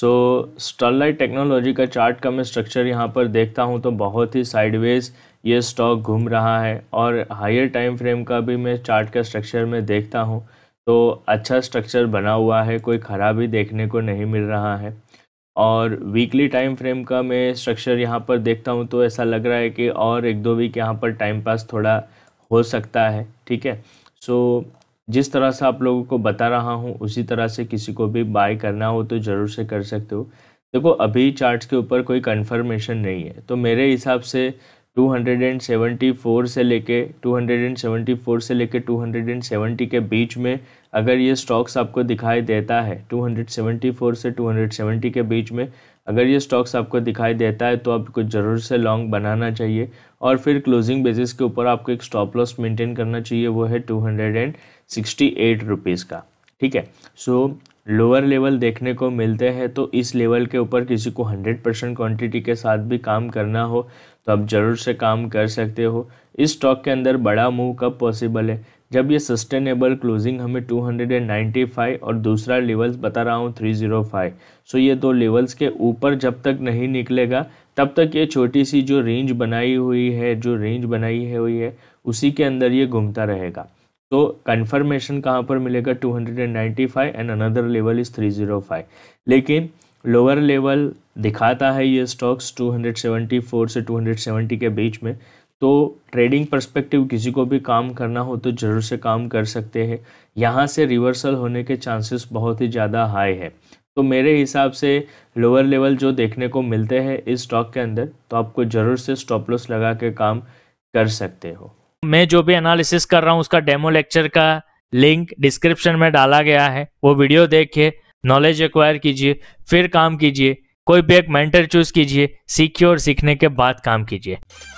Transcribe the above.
सो Sterlite technology का chart का मैं स्ट्रक्चर यहाँ पर देखता हूँ तो बहुत ही साइडवेज ये स्टॉक घूम रहा है और हायर टाइम फ्रेम का भी मैं चार्ट का स्ट्रक्चर में देखता हूँ तो अच्छा स्ट्रक्चर बना हुआ है कोई खराबी देखने को नहीं मिल रहा है और वीकली टाइम फ्रेम का मैं स्ट्रक्चर यहाँ पर देखता हूँ तो ऐसा लग रहा है कि और एक दो वीक यहाँ पर टाइम पास थोड़ा हो सकता है ठीक है सो so, जिस तरह से आप लोगों को बता रहा हूँ उसी तरह से किसी को भी बाय करना हो तो ज़रूर से कर सकते हो देखो अभी चार्ट्स के ऊपर कोई कंफर्मेशन नहीं है तो मेरे हिसाब से 274 से लेके 274 से लेके 270 के बीच में अगर ये स्टॉक्स आपको दिखाई देता है 274 से 270 के बीच में अगर ये स्टॉक्स आपको दिखाई देता है तो आपको ज़रूर से लॉन्ग बनाना चाहिए और फिर क्लोजिंग बेसिस के ऊपर आपको एक स्टॉप लॉस मेंटेन करना चाहिए वो है two hundred and sixty eight rupees का ठीक है सो so, लोअर लेवल देखने को मिलते हैं तो इस लेवल के ऊपर किसी को 100 परसेंट क्वान्टिटी के साथ भी काम करना हो तो आप ज़रूर से काम कर सकते हो इस स्टॉक के अंदर बड़ा मूव कब पॉसिबल है जब ये सस्टेनेबल क्लोजिंग हमें 295 और दूसरा लेवल्स बता रहा हूँ 305 सो ये दो लेवल्स के ऊपर जब तक नहीं निकलेगा तब तक ये छोटी सी जो रेंज बनाई हुई है जो रेंज बनाई है हुई है उसी के अंदर ये घूमता रहेगा तो कन्फर्मेशन कहाँ पर मिलेगा 295 एंड अनदर लेवल इज़ 305 लेकिन लोअर लेवल दिखाता है ये स्टॉक्स 274 से 270 के बीच में तो ट्रेडिंग पर्सपेक्टिव किसी को भी काम करना हो तो ज़रूर से काम कर सकते हैं यहाँ से रिवर्सल होने के चांसेस बहुत ही ज़्यादा हाई है तो मेरे हिसाब से लोअर लेवल जो देखने को मिलते हैं इस स्टॉक के अंदर तो आपको ज़रूर से स्टॉप लॉस लगा के काम कर सकते हो मैं जो भी एनालिसिस कर रहा हूँ उसका डेमो लेक्चर का लिंक डिस्क्रिप्शन में डाला गया है वो वीडियो देखिए नॉलेज एक्वायर कीजिए फिर काम कीजिए कोई भी एक मेंटर चूज कीजिए सीखिए और सीखने के बाद काम कीजिए